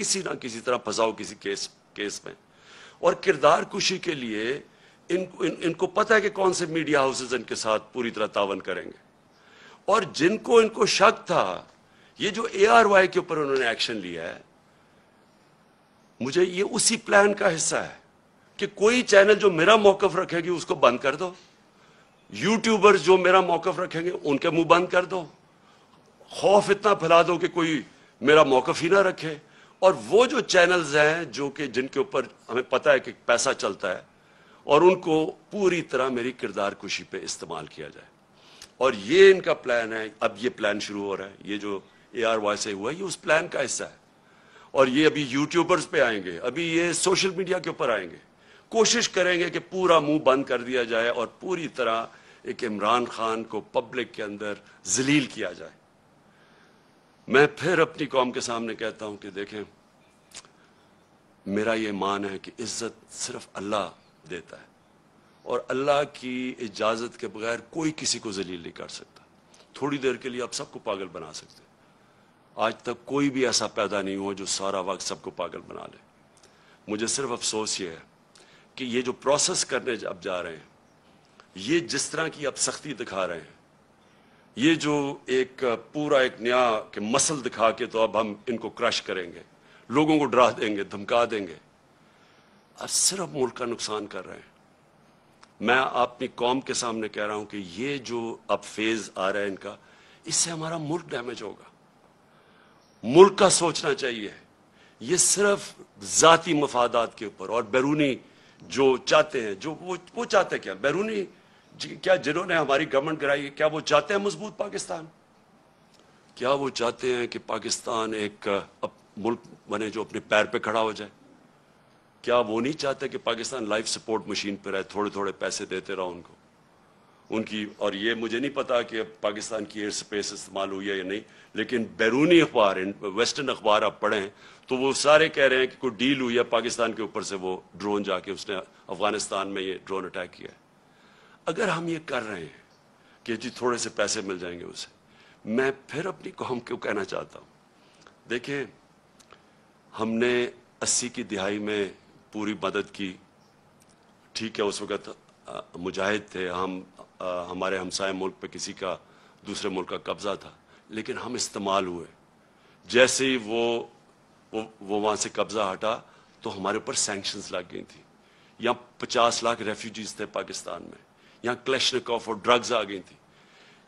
किसी ना किसी तरह फंसाओ किसी केस केस में और किरदार कुशी के लिए इन, इन इनको पता है कि कौन से मीडिया हाउसेज इनके साथ पूरी तरह तावन करेंगे और जिनको इनको शक था ये जो ए आर वाई के ऊपर उन्होंने एक्शन लिया है मुझे ये उसी प्लान का हिस्सा है कि कोई चैनल जो मेरा मौकफ रखेगी उसको बंद कर दो यूट्यूबर जो मेरा मौकफ रखेंगे उनके मुंह बंद कर दो खौफ इतना फैला दो कि कोई मेरा मौकफ ही ना रखे और वो जो चैनल्स हैं जो कि जिनके ऊपर हमें पता है कि पैसा चलता है और उनको पूरी तरह मेरी किरदार कुशी पे इस्तेमाल किया जाए और ये इनका प्लान है अब ये प्लान शुरू हो रहा है ये जो ए आर वाई से हुआ ये उस प्लान का हिस्सा है और ये अभी यूट्यूबर्स पे आएंगे अभी ये सोशल मीडिया के ऊपर आएंगे कोशिश करेंगे कि पूरा मुंह बंद कर दिया जाए और पूरी तरह एक इमरान खान को पब्लिक के अंदर जलील किया जाए मैं फिर अपनी कौम के सामने कहता हूं कि देखें मेरा ये मान है कि इज्जत सिर्फ अल्लाह देता है और अल्लाह की इजाज़त के बगैर कोई किसी को जलील नहीं कर सकता थोड़ी देर के लिए आप सबको पागल बना सकते आज तक कोई भी ऐसा पैदा नहीं हुआ जो सारा वक्त सबको पागल बना ले मुझे सिर्फ अफसोस ये है कि ये जो प्रोसेस करने अब जा रहे हैं ये जिस तरह की आप सख्ती दिखा रहे हैं ये जो एक पूरा एक नया के मसल दिखा के तो अब हम इनको क्रश करेंगे लोगों को डरा देंगे धमका देंगे अब सिर्फ मुल्क का नुकसान कर रहे हैं मैं अपनी कौम के सामने कह रहा हूं कि ये जो अब फेज आ रहा है इनका इससे हमारा मुल्क डैमेज होगा मुल्क का सोचना चाहिए ये सिर्फ जाति मफादात के ऊपर और बैरूनी जो चाहते हैं जो वो वो चाहते क्या बैरूनी क्या जिन्होंने हमारी गवर्नमेंट कराई क्या वो चाहते हैं मजबूत पाकिस्तान क्या वो चाहते हैं कि पाकिस्तान एक मुल्क बने जो अपने पैर पे खड़ा हो जाए क्या वो नहीं चाहते कि पाकिस्तान लाइफ सपोर्ट मशीन पर रहे थोड़े थोड़े पैसे देते रहो उनको उनकी और ये मुझे नहीं पता कि पाकिस्तान की एयर स्पेस इस्तेमाल हुई है या नहीं लेकिन बैरूनी अखबार वेस्टर्न अखबार आप हैं तो वो सारे कह रहे हैं कि कोई डील हुई है पाकिस्तान के ऊपर से वो ड्रोन जाके उसने अफगानिस्तान में ये ड्रोन अटैक किया है अगर हम ये कर रहे हैं कि जी थोड़े से पैसे मिल जाएंगे उसे मैं फिर अपनी कौम क्यों कहना चाहता हूँ देखें हमने अस्सी की दिहाई में पूरी मदद की ठीक है उस वक़्त मुजाहिद थे हम आ, हमारे हमसाय मुल्क पे किसी का दूसरे मुल्क का कब्ज़ा था लेकिन हम इस्तेमाल हुए जैसे ही वो वो वो वहाँ से कब्ज़ा हटा तो हमारे ऊपर सेंक्शंस लग गई थी या पचास लाख रेफ्यूजीज़ थे पाकिस्तान में क्लेशन कॉफ और ड्रग्स आ गई थी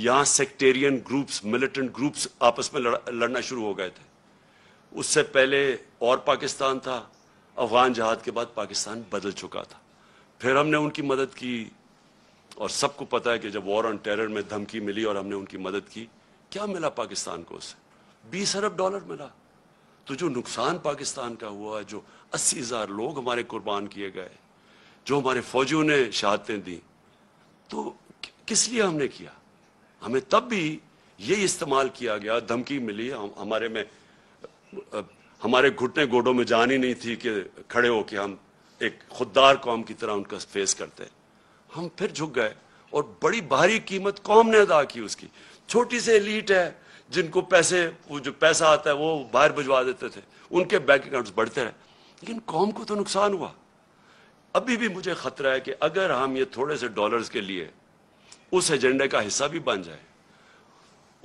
यहां सेक्टेरियन ग्रुप्स मिलिटेंट ग्रुप्स आपस में लड़, लड़ना शुरू हो गए थे उससे पहले और पाकिस्तान था अफगान जहाद के बाद पाकिस्तान बदल चुका था फिर हमने उनकी मदद की और सबको पता है कि जब वॉर ऑन टेरर में धमकी मिली और हमने उनकी मदद की क्या मिला पाकिस्तान को उससे बीस अरब डॉलर मिला तो जो नुकसान पाकिस्तान का हुआ जो अस्सी हज़ार लोग हमारे कुर्बान किए गए जो हमारे फौजियों ने शहादतें दी तो किस लिए हमने किया हमें तब भी ये इस्तेमाल किया गया धमकी मिली हम, हमारे में हमारे घुटने गोडों में जान ही नहीं थी कि खड़े हो के हम एक खुददार कौम की तरह उनका फेस करते हम फिर झुक गए और बड़ी भारी कीमत कौम ने अदा की उसकी छोटी सी एलीट है जिनको पैसे वो जो पैसा आता है वो बाहर भिजवा देते थे उनके बैंक अकाउंट्स बढ़ते रहे लेकिन कौम को तो नुकसान हुआ अभी भी मुझे खतरा है कि अगर हम ये थोड़े से डॉलर्स के लिए उस एजेंडे का हिस्सा भी बन जाए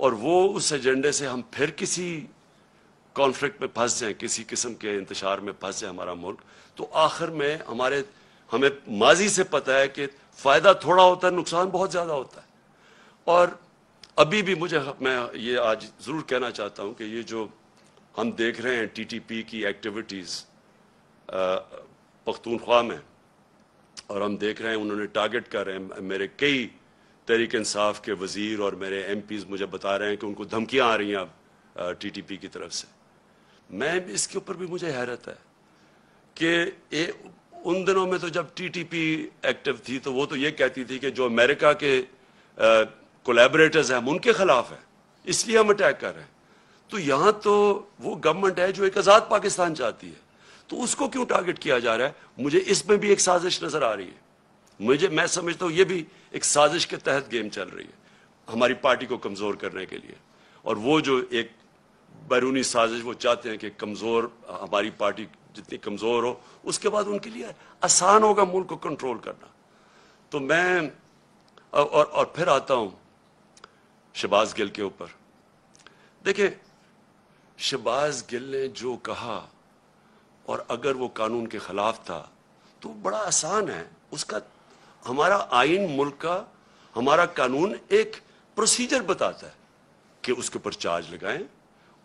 और वो उस एजेंडे से हम फिर किसी कॉन्फ्लिक्ट में फंस जाए किसी किस्म के इंतजार में फंस जाए हमारा मुल्क तो आखिर में हमारे हमें माजी से पता है कि फ़ायदा थोड़ा होता है नुकसान बहुत ज़्यादा होता है और अभी भी मुझे मैं ये आज ज़रूर कहना चाहता हूँ कि ये जो हम देख रहे हैं टीटीपी की एक्टिविटीज़ पख्तूनख्वा में और हम देख रहे हैं उन्होंने टारगेट कर रहे हैं मेरे कई तहरीक इंसाफ के वजीर और मेरे एम पीज़ मुझे बता रहे हैं कि उनको धमकियां आ रही हैं अब टी टी पी की तरफ से मैं इसके ऊपर भी मुझे हैरत है कि ये उन दिनों में तो जब टी टी पी एक्टिव थी तो वो तो ये कहती थी कि जो अमेरिका के कोलेबरेटर्स हैं हम उनके खिलाफ हैं इसलिए हम अटैक कर रहे हैं तो यहाँ तो वो गवर्नमेंट है जो एक आज़ाद पाकिस्तान चाहती है तो उसको क्यों टारगेट किया जा रहा है मुझे इसमें भी एक साजिश नजर आ रही है मुझे मैं समझता हूं यह भी एक साजिश के तहत गेम चल रही है हमारी पार्टी को कमजोर करने के लिए और वो जो एक बैरूनी साजिश वो चाहते हैं कि कमजोर हमारी पार्टी जितनी कमजोर हो उसके बाद उनके लिए आसान होगा मुल्क को कंट्रोल करना तो मैं और और, फिर आता हूं शहबाज गिल के ऊपर देखिए शहबाज गिल ने जो कहा और अगर वो कानून के खिलाफ था तो बड़ा आसान है उसका हमारा आइन मुल्क का हमारा कानून एक प्रोसीजर बताता है कि उसके ऊपर चार्ज लगाएं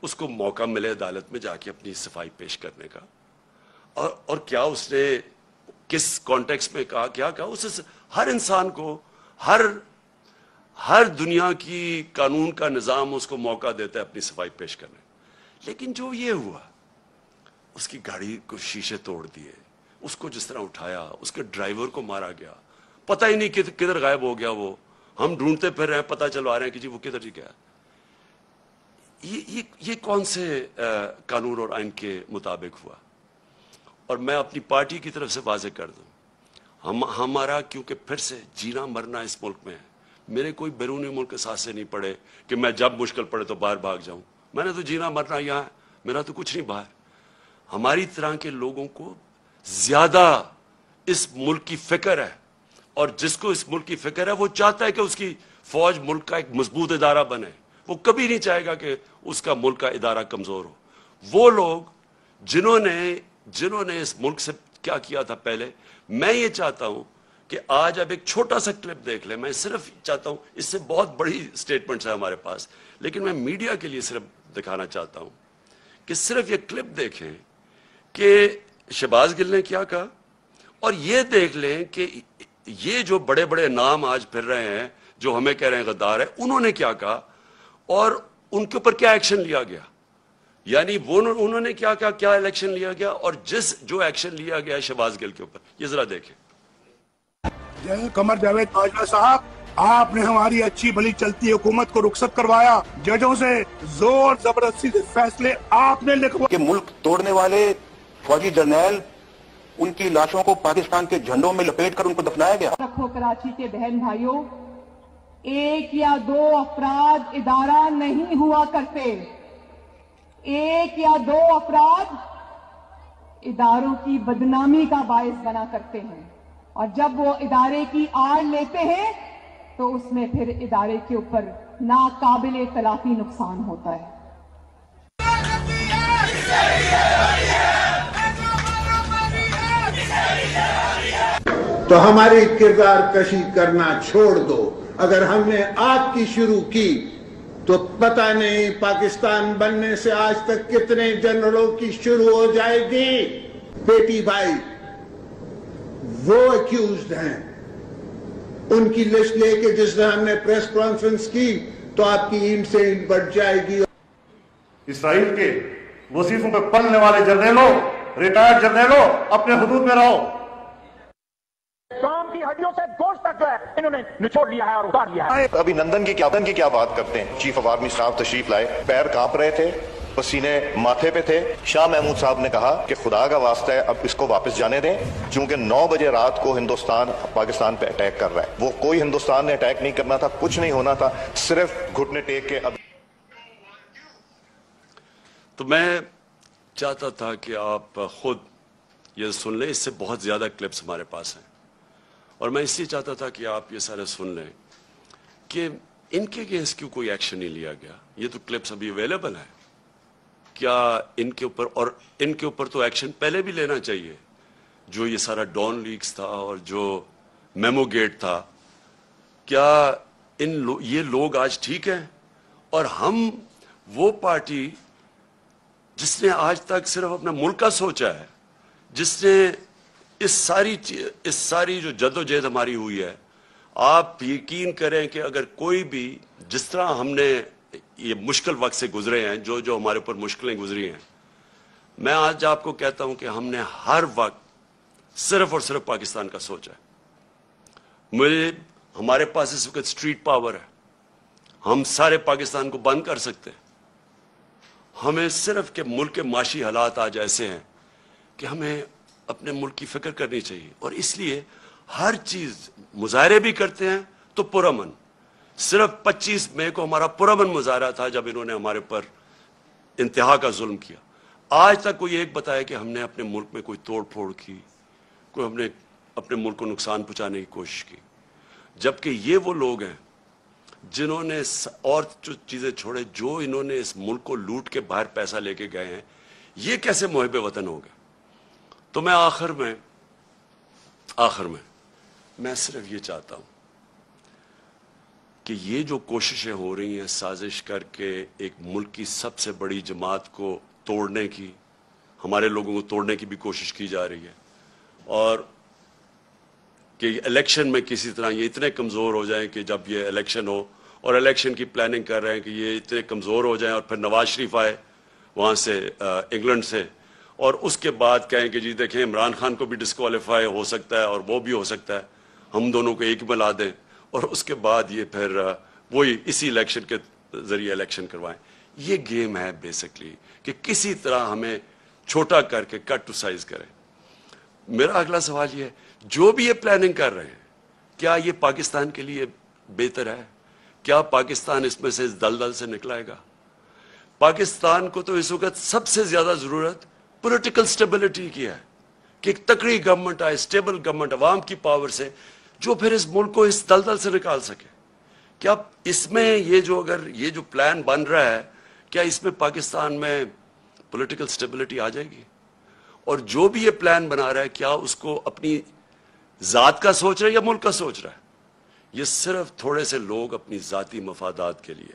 उसको मौका मिले अदालत में जाके अपनी सफाई पेश करने का और और क्या उसने किस कॉन्टेक्स्ट में कहा क्या कहा उस हर इंसान को हर हर दुनिया की कानून का निज़ाम उसको मौका देता है अपनी सफाई पेश करने लेकिन जो ये हुआ उसकी गाड़ी को शीशे तोड़ दिए उसको जिस तरह उठाया उसके ड्राइवर को मारा गया पता ही नहीं किधर गायब हो गया वो हम ढूंढते फिर रहे हैं पता चलवा रहे हैं कि जी वो किधर जी गया ये ये ये कौन से आ, कानून और आइन के मुताबिक हुआ और मैं अपनी पार्टी की तरफ से वाजे कर दूं हम हमारा क्योंकि फिर से जीना मरना इस मुल्क में है मेरे कोई बैरूनी मुल्क के साथ से नहीं पड़े कि मैं जब मुश्किल पड़े तो बाहर भाग जाऊं मैंने तो जीना मरना यहां मेरा तो कुछ नहीं बाहर हमारी तरह के लोगों को ज्यादा इस मुल्क की फिक्र है और जिसको इस मुल्क की फिक्र है वो चाहता है कि उसकी फौज मुल्क का एक मजबूत इदारा बने वो कभी नहीं चाहेगा कि उसका मुल्क का इदारा कमजोर हो वो लोग जिन्होंने जिन्होंने इस मुल्क से क्या किया था पहले मैं ये चाहता हूं कि आज अब एक छोटा सा क्लिप देख लें मैं सिर्फ चाहता हूं इससे बहुत बड़ी स्टेटमेंट है हमारे पास लेकिन मैं मीडिया के लिए सिर्फ दिखाना चाहता हूं कि सिर्फ ये क्लिप देखें कि शहबाज गिल ने क्या कहा और ये देख लें कि ये जो बड़े बड़े नाम आज फिर रहे हैं जो हमें कह रहे हैं गद्दार है उन्होंने क्या कहा और उनके ऊपर क्या एक्शन लिया गया यानी वो उन्होंने क्या कहा क्या इलेक्शन लिया गया और जिस जो एक्शन लिया गया शहबाज गिल के ऊपर ये जरा देखें कमर जावेद बाजवा साहब आपने हमारी अच्छी भली चलती हुकूमत को रुखसत करवाया जजों से जोर जबरदस्ती फैसले आपने लिखवा के मुल्क तोड़ने वाले फौजी जर्नैल उनकी लाशों को पाकिस्तान के झंडों में लपेट कर उनको दफनाया गया रखो कराची के बहन भाइयों एक या दो अपराध इदारा नहीं हुआ करते एक या दो अपराध इदारों की बदनामी का बायस बना करते हैं और जब वो इदारे की आड़ लेते हैं तो उसमें फिर इदारे के ऊपर नाकाबिल तलाफी नुकसान होता है तो हमारी किरदार कशी करना छोड़ दो अगर हमने आपकी शुरू की तो पता नहीं पाकिस्तान बनने से आज तक कितने जनरलों की शुरू हो जाएगी बेटी भाई वो एक्यूज हैं उनकी लिस्ट लेके जिस दिन हमने प्रेस कॉन्फ्रेंस की तो आपकी ईम से ईम बढ़ जाएगी इसराइल के वसीफों पर पलने वाले जर्नलों रिटायर्ड जर्नलों अपने हदूद में रहो हड्डियों से गोश्त तक जो है इन्होंने निचोड़ लिया है और उतार लिया है हाँ, अभी नंदन की क्या की क्या बात करते हैं चीफ ऑफ आर्मी साहब तशरीफ लाए पैर कांप रहे थे पसीने माथे पे थे शाह महमूद साहब ने कहा कि खुदा का वास्ता है अब इसको वापस जाने दें क्योंकि 9 बजे रात को हिंदुस्तान पाकिस्तान पे अटैक कर रहा है वो कोई हिंदुस्तान ने अटैक नहीं करना था कुछ नहीं होना था सिर्फ घुटने टेक के अब तो मैं चाहता था कि आप खुद ये सुन लें इससे बहुत ज्यादा क्लिप्स हमारे पास हैं और मैं इसलिए चाहता था कि आप ये सारे सुन लें कि इनके अगेंस्ट क्यों कोई एक्शन नहीं लिया गया ये तो क्लिप्स अभी अवेलेबल है क्या इनके ऊपर और इनके ऊपर तो एक्शन पहले भी लेना चाहिए जो ये सारा डॉन लीक्स था और जो मेमोगेट था क्या इन लो, ये लोग आज ठीक हैं और हम वो पार्टी जिसने आज तक सिर्फ अपना मुल्क का सोचा है जिसने इस सारी इस सारी जो जदोजहद हमारी हुई है आप यकीन करें कि अगर कोई भी जिस तरह हमने ये मुश्किल वक्त से गुजरे हैं जो जो हमारे ऊपर मुश्किलें गुजरी हैं मैं आज आपको कहता हूं कि हमने हर वक्त सिर्फ और सिर्फ पाकिस्तान का सोचा है मुझे हमारे पास इस वक्त स्ट्रीट पावर है हम सारे पाकिस्तान को बंद कर सकते हैं हमें सिर्फ के मुल्क के माशी हालात आज ऐसे हैं कि हमें अपने मुल्क की फिक्र करनी चाहिए और इसलिए हर चीज़ मुजाहरे भी करते हैं तो पुरमन सिर्फ 25 मई को हमारा पुरमन मुजाहरा था जब इन्होंने हमारे पर इंतहा का जुल्म किया आज तक कोई एक बताया कि हमने अपने मुल्क में कोई तोड़ फोड़ की कोई हमने अपने मुल्क को नुकसान पहुंचाने की कोशिश की जबकि ये वो लोग हैं जिन्होंने और जो चीज़ें छोड़े जो इन्होंने इस मुल्क को लूट के बाहर पैसा लेके गए हैं ये कैसे मुहब वतन हो गए तो मैं आखिर में आखिर में मैं सिर्फ ये चाहता हूं कि ये जो कोशिशें हो रही हैं साजिश करके एक मुल्क की सबसे बड़ी जमात को तोड़ने की हमारे लोगों को तोड़ने की भी कोशिश की जा रही है और कि इलेक्शन में किसी तरह ये इतने कमज़ोर हो जाएं कि जब ये इलेक्शन हो और इलेक्शन की प्लानिंग कर रहे हैं कि ये इतने कमज़ोर हो जाएं और फिर नवाज शरीफ आए वहां से इंग्लैंड से और उसके बाद कहें कि जी देखें इमरान खान को भी डिसकॉलीफाई हो सकता है और वो भी हो सकता है हम दोनों को एक मिला दें और उसके बाद ये फिर वही इसी इलेक्शन के ज़रिए इलेक्शन करवाएं ये गेम है बेसिकली कि किसी तरह हमें छोटा करके कट टू साइज करें मेरा अगला सवाल ये है जो भी ये प्लानिंग कर रहे हैं क्या ये पाकिस्तान के लिए बेहतर है क्या पाकिस्तान इसमें से इस दलदल से निकलाएगा पाकिस्तान को तो इस वक्त सबसे ज़्यादा ज़रूरत पोलिटिकल स्टेबिलिटी की है कि एक तकड़ी गवर्नमेंट आए स्टेबल गवर्नमेंट अवाम की पावर से जो फिर इस मुल्क को इस दलदल से निकाल सके क्या इसमें ये जो अगर ये जो प्लान बन रहा है क्या इसमें पाकिस्तान में पॉलिटिकल स्टेबिलिटी आ जाएगी और जो भी ये प्लान बना रहा है क्या उसको अपनी ज़ात का सोच रहा है या मुल्क का सोच रहा है ये सिर्फ थोड़े से लोग अपनी ज़ाती मफादात के लिए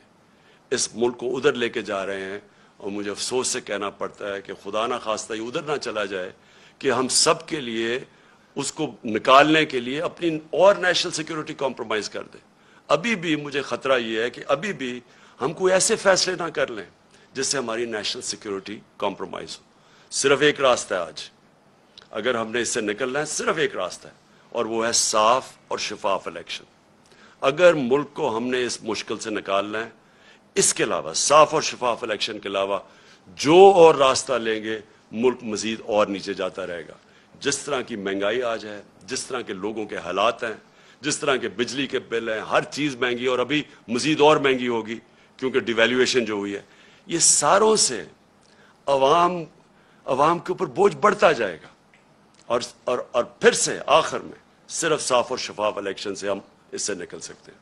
इस मुल्क को उधर लेके जा रहे हैं और मुझे अफसोस से कहना पड़ता है कि खुदा ना खास्ता ही उधर ना चला जाए कि हम सब के लिए उसको निकालने के लिए अपनी और नेशनल सिक्योरिटी कॉम्प्रोमाइज़ कर दें अभी भी मुझे ख़तरा ये है कि अभी भी हम कोई ऐसे फैसले ना कर लें जिससे हमारी नेशनल सिक्योरिटी कॉम्प्रोमाइज़ हो सिर्फ एक रास्ता है आज अगर हमने इससे निकलना है सिर्फ एक रास्ता है और वो है साफ और शिफाफ इलेक्शन अगर मुल्क को हमने इस मुश्किल से निकालना है इसके अलावा साफ और शफाफ इलेक्शन के अलावा जो और रास्ता लेंगे मुल्क मजीद और नीचे जाता रहेगा जिस तरह की महंगाई आज है जिस तरह के लोगों के हालात हैं जिस तरह के बिजली के बिल हैं हर चीज़ महंगी और अभी मजीद और महंगी होगी क्योंकि डिवेल्यूएशन जो हुई है ये सारों से अवाम अवाम के ऊपर बोझ बढ़ता जाएगा और और और फिर से आखिर में सिर्फ साफ और शफाफ इलेक्शन से हम इससे निकल सकते हैं